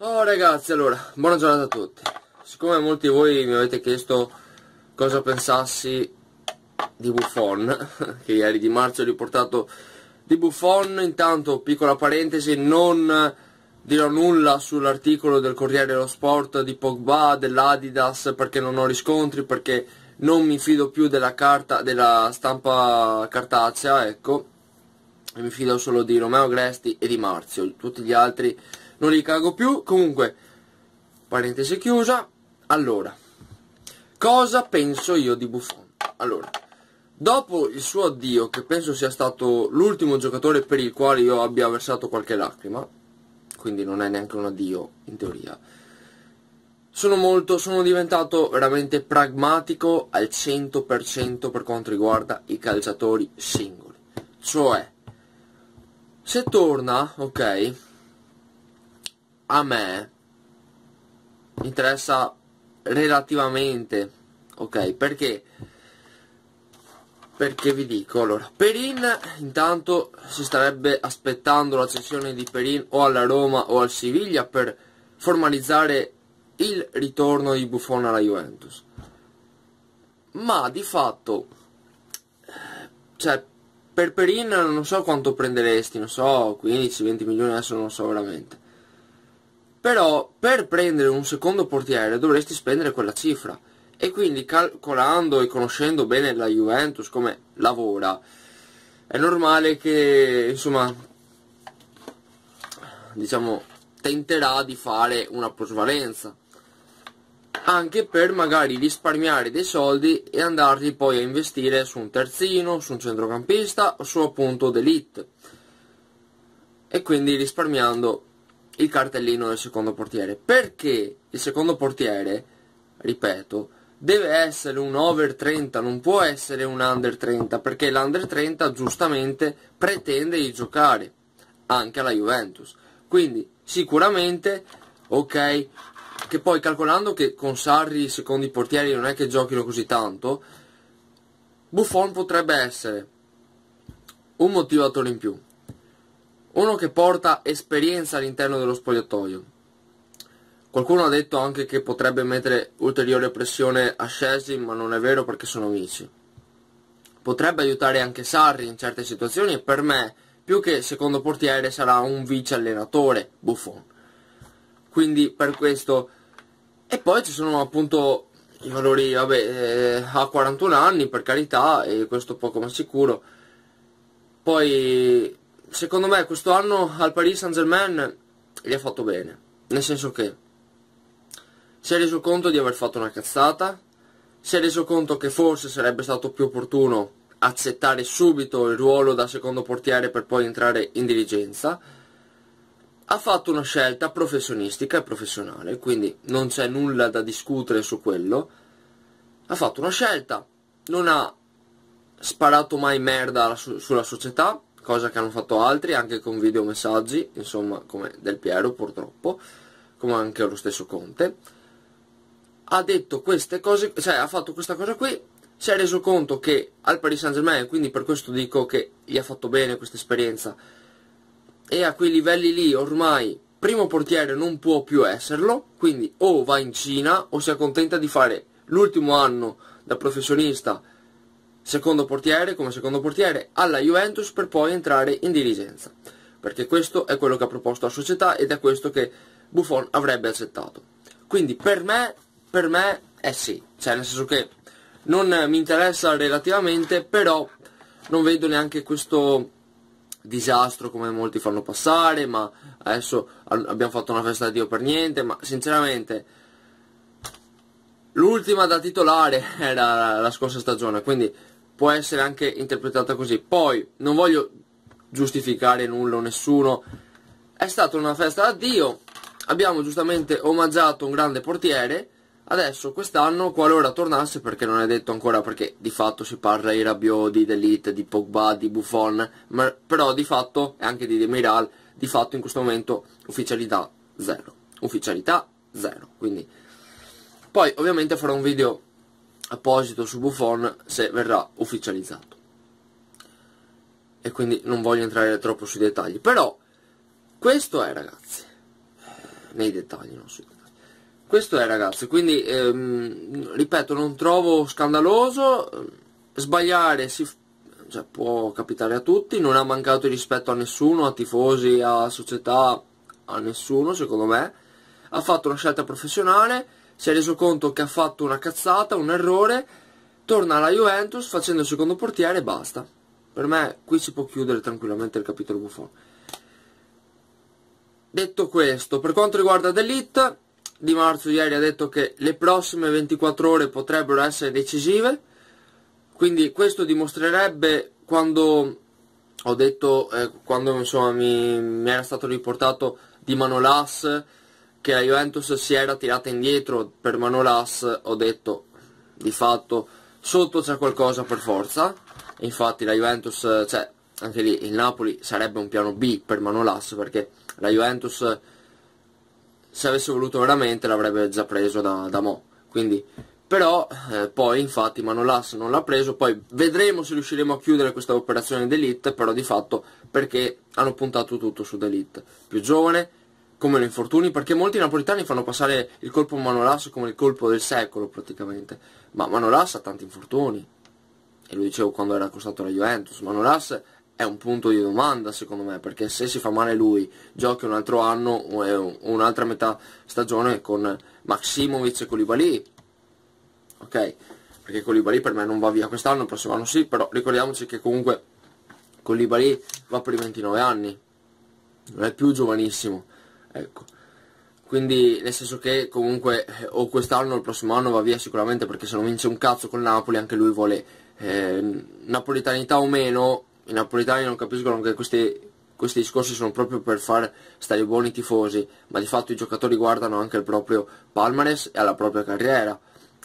Oh ragazzi, allora, buona giornata a tutti. Siccome molti di voi mi avete chiesto cosa pensassi di Buffon, che ieri di marzo ho riportato di Buffon, intanto, piccola parentesi, non dirò nulla sull'articolo del Corriere dello Sport di Pogba, dell'Adidas, perché non ho riscontri, perché non mi fido più della, carta, della stampa cartacea, ecco, mi fido solo di Romeo Gresti e di Marzio, tutti gli altri non li cago più, comunque, parentesi chiusa, allora, cosa penso io di Buffon? Allora, dopo il suo addio, che penso sia stato l'ultimo giocatore per il quale io abbia versato qualche lacrima, quindi non è neanche un addio, in teoria, sono molto, sono diventato veramente pragmatico al 100% per quanto riguarda i calciatori singoli. Cioè, se torna, ok, a me interessa relativamente, ok? Perché? Perché vi dico, allora, Perin intanto si starebbe aspettando la cessione di Perin o alla Roma o al Siviglia per formalizzare il ritorno di Buffon alla Juventus. Ma di fatto, cioè, per Perin non so quanto prenderesti, non so, 15-20 milioni adesso non so veramente però per prendere un secondo portiere dovresti spendere quella cifra e quindi calcolando e conoscendo bene la Juventus come lavora è normale che insomma diciamo tenterà di fare una plusvalenza anche per magari risparmiare dei soldi e andarli poi a investire su un terzino, su un centrocampista o su appunto d'elite e quindi risparmiando il cartellino del secondo portiere perché il secondo portiere ripeto deve essere un over 30 non può essere un under 30 perché l'under 30 giustamente pretende di giocare anche alla Juventus quindi sicuramente ok che poi calcolando che con Sarri i secondi portieri non è che giochino così tanto Buffon potrebbe essere un motivatore in più uno che porta esperienza all'interno dello spogliatoio. Qualcuno ha detto anche che potrebbe mettere ulteriore pressione a Scesi ma non è vero perché sono amici. Potrebbe aiutare anche Sarri in certe situazioni e per me, più che secondo portiere, sarà un vice allenatore, Buffon. Quindi per questo... E poi ci sono appunto i valori, vabbè, eh, ha 41 anni per carità, e questo poco ma sicuro. Poi secondo me questo anno al Paris Saint Germain gli ha fatto bene, nel senso che si è reso conto di aver fatto una cazzata, si è reso conto che forse sarebbe stato più opportuno accettare subito il ruolo da secondo portiere per poi entrare in dirigenza, ha fatto una scelta professionistica e professionale, quindi non c'è nulla da discutere su quello, ha fatto una scelta, non ha sparato mai merda sulla società, cosa che hanno fatto altri anche con videomessaggi insomma come Del Piero purtroppo, come anche lo stesso Conte, ha detto queste cose, cioè ha fatto questa cosa qui, si è reso conto che al Paris Saint Germain, quindi per questo dico che gli ha fatto bene questa esperienza, e a quei livelli lì ormai primo portiere non può più esserlo, quindi o va in Cina o si accontenta di fare l'ultimo anno da professionista secondo portiere come secondo portiere alla Juventus per poi entrare in dirigenza, perché questo è quello che ha proposto la società ed è questo che Buffon avrebbe accettato. Quindi per me, per me è eh sì, cioè nel senso che non mi interessa relativamente, però non vedo neanche questo disastro come molti fanno passare, ma adesso abbiamo fatto una festa di Dio per niente, ma sinceramente l'ultima da titolare era la scorsa stagione, quindi può essere anche interpretata così. Poi, non voglio giustificare nulla o nessuno, è stata una festa addio abbiamo giustamente omaggiato un grande portiere, adesso quest'anno qualora tornasse, perché non è detto ancora, perché di fatto si parla di Rabiot, di Delite, di Pogba, di Buffon, ma, però di fatto, e anche di Demiral, di fatto in questo momento ufficialità zero, ufficialità zero, quindi... Poi ovviamente farò un video apposito su Buffon se verrà ufficializzato e quindi non voglio entrare troppo sui dettagli però questo è ragazzi nei dettagli non sui dettagli questo è ragazzi quindi ehm, ripeto non trovo scandaloso sbagliare si cioè, può capitare a tutti non ha mancato rispetto a nessuno a tifosi a società a nessuno secondo me ha fatto una scelta professionale si è reso conto che ha fatto una cazzata, un errore, torna alla Juventus facendo il secondo portiere e basta. Per me qui si può chiudere tranquillamente il capitolo Buffon. Detto questo, per quanto riguarda Delite, Di Marzo ieri ha detto che le prossime 24 ore potrebbero essere decisive, quindi questo dimostrerebbe quando ho detto, eh, quando insomma, mi, mi, era stato riportato di Manolas che la Juventus si era tirata indietro per Manolas, ho detto di fatto sotto c'è qualcosa per forza, infatti la Juventus, cioè anche lì il Napoli sarebbe un piano B per Manolas perché la Juventus se avesse voluto veramente l'avrebbe già preso da, da Mo, quindi però eh, poi infatti Manolas non l'ha preso, poi vedremo se riusciremo a chiudere questa operazione d'elite, però di fatto perché hanno puntato tutto su d'elite, più giovane, come le infortuni, perché molti napoletani fanno passare il colpo Manolas come il colpo del secolo praticamente, ma Manolas ha tanti infortuni, e lo dicevo quando era accostato alla Juventus, Manolas è un punto di domanda secondo me, perché se si fa male lui, giochi un altro anno o un'altra metà stagione con Maximovic e Colibali, ok? Perché Colibali per me non va via quest'anno, il prossimo anno sì, però ricordiamoci che comunque Colibali va per i 29 anni, non è più giovanissimo ecco quindi nel senso che comunque eh, o quest'anno o il prossimo anno va via sicuramente perché se non vince un cazzo con Napoli anche lui vuole eh, napolitanità o meno i napolitani non capiscono che questi, questi discorsi sono proprio per far stare buoni i tifosi ma di fatto i giocatori guardano anche il proprio palmares e alla propria carriera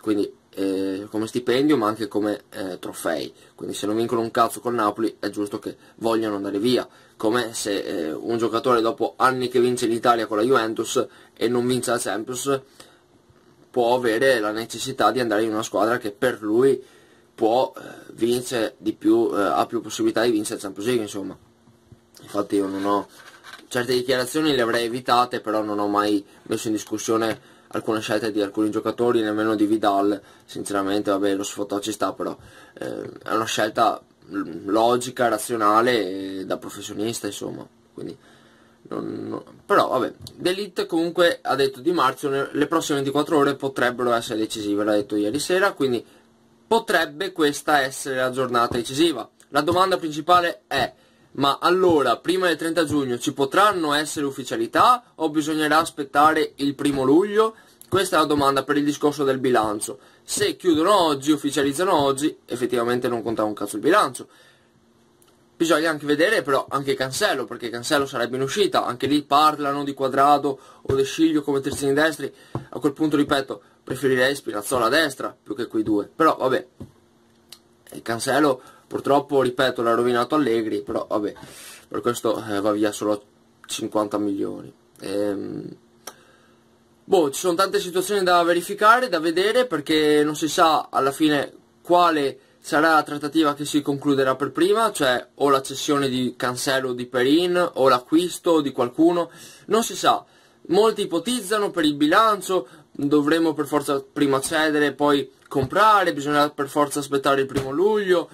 quindi eh, come stipendio ma anche come eh, trofei quindi se non vincono un cazzo col Napoli è giusto che vogliano andare via come se eh, un giocatore dopo anni che vince in Italia con la Juventus e non vince la Champions può avere la necessità di andare in una squadra che per lui può eh, vincere di più eh, ha più possibilità di vincere la Champions League insomma infatti io non ho certe dichiarazioni le avrei evitate però non ho mai messo in discussione alcune scelte di alcuni giocatori, nemmeno di Vidal, sinceramente vabbè lo sfotò ci sta però, eh, è una scelta mm, logica, razionale da professionista insomma, quindi... Non, non... però vabbè, D'Elite comunque ha detto Di Marzio le prossime 24 ore potrebbero essere decisive, l'ha detto ieri sera, quindi potrebbe questa essere la giornata decisiva. La domanda principale è ma allora, prima del 30 giugno ci potranno essere ufficialità o bisognerà aspettare il primo luglio? Questa è la domanda per il discorso del bilancio. Se chiudono oggi, ufficializzano oggi, effettivamente non conta un cazzo il bilancio. Bisogna anche vedere però anche Cancello, perché Cancello sarebbe in uscita, anche lì parlano di Quadrado o De Sciglio come terzini destri. A quel punto, ripeto, preferirei Spinazzola a destra più che quei due. Però vabbè, il Cancello Purtroppo, ripeto, l'ha rovinato Allegri, però vabbè, per questo eh, va via solo 50 milioni. Ehm... Boh, ci sono tante situazioni da verificare, da vedere, perché non si sa alla fine quale sarà la trattativa che si concluderà per prima, cioè o la cessione di Cancelo o di Perin, o l'acquisto di qualcuno, non si sa. Molti ipotizzano per il bilancio, dovremo per forza prima cedere, poi comprare, bisogna per forza aspettare il primo luglio,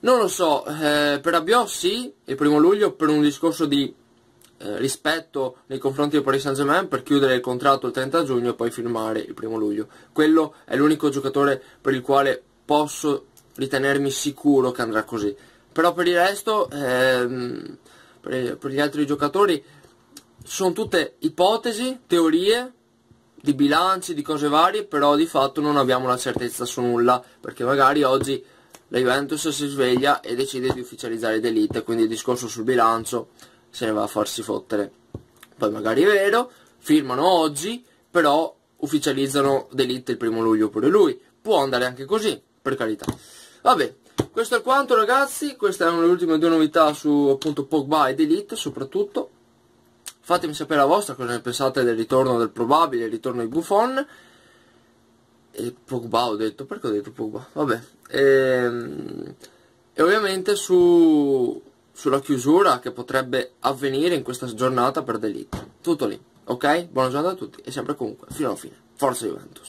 non lo so, eh, per Rabiot sì, il primo luglio per un discorso di eh, rispetto nei confronti del Paris Saint Germain per chiudere il contratto il 30 giugno e poi firmare il primo luglio. Quello è l'unico giocatore per il quale posso ritenermi sicuro che andrà così. Però per il resto, ehm, per, per gli altri giocatori, sono tutte ipotesi, teorie, di bilanci, di cose varie, però di fatto non abbiamo la certezza su nulla, perché magari oggi la Juventus si sveglia e decide di ufficializzare D'Elite, quindi il discorso sul bilancio se ne va a farsi fottere. Poi magari è vero, firmano oggi, però ufficializzano D'Elite il primo luglio pure lui. Può andare anche così, per carità. Vabbè, questo è quanto ragazzi, queste erano le ultime due novità su appunto Pogba e D'Elite soprattutto. Fatemi sapere la vostra cosa ne pensate del ritorno del probabile ritorno di Buffon e Pogba ho detto, perché ho detto Pogba? Vabbè, e, ehm, e ovviamente su, sulla chiusura che potrebbe avvenire in questa giornata per Delitto. Tutto lì, ok? Buona giornata a tutti e sempre comunque, fino alla fine. Forza Juventus!